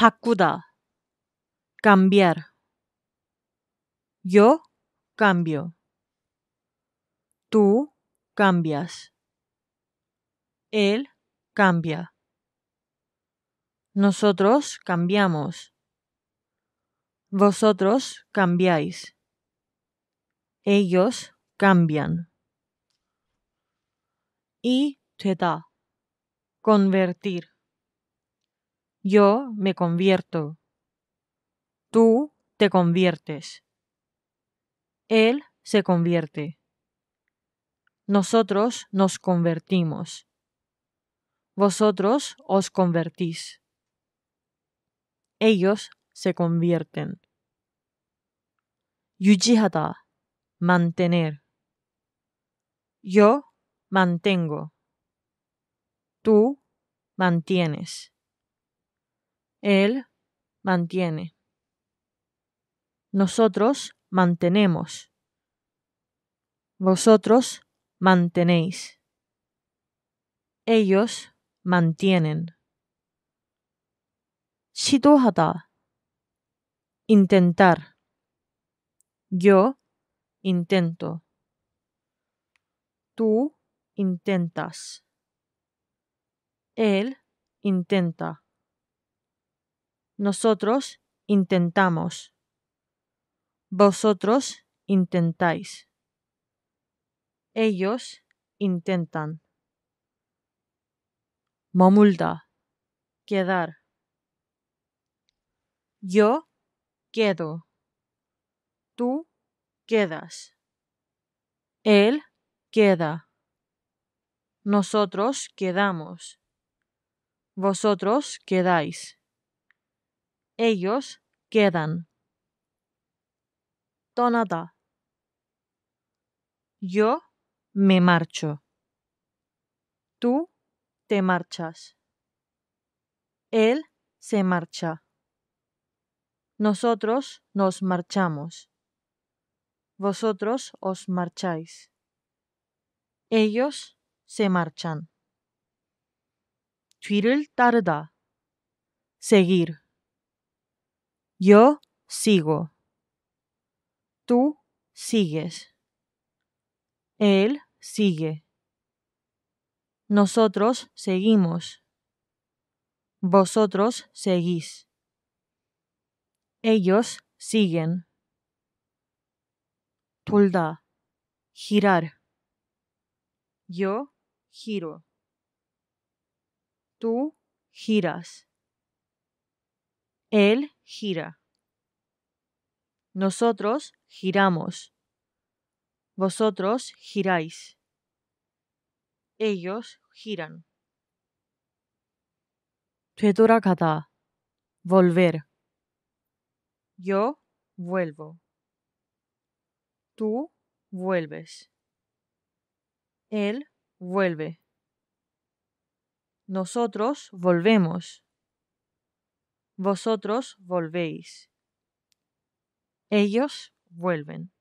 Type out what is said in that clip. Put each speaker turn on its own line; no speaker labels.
바꾸다. cambiar. Yo cambio. Tú cambias. Él cambia. Nosotros cambiamos. Vosotros cambiáis. Ellos cambian. Y te da. Convertir. Yo me convierto. Tú te conviertes. Él se convierte. Nosotros nos convertimos. Vosotros os convertís. Ellos se convierten. Yujihata, mantener. Yo mantengo. Tú mantienes. Él mantiene. Nosotros mantenemos. Vosotros mantenéis. Ellos mantienen. Shitohata. Intentar. Yo intento. Tú intentas. Él intenta. Nosotros intentamos. Vosotros intentáis. Ellos intentan. Mamulda. Quedar. Yo quedo. Tú quedas. Él queda. Nosotros quedamos. Vosotros quedáis ellos quedan. Tonada. Yo me marcho. Tú te marchas. Él se marcha. Nosotros nos marchamos. Vosotros os marcháis. Ellos se marchan. Twirl tarda. seguir. Yo sigo. Tú sigues. Él sigue. Nosotros seguimos. Vosotros seguís. Ellos siguen. Tulda. Girar. Yo giro. Tú giras. Él gira. Nosotros giramos. Vosotros giráis. Ellos giran. 되돌아가다. Volver. Yo vuelvo. Tú vuelves. Él vuelve. Nosotros volvemos. Vosotros volvéis. Ellos vuelven.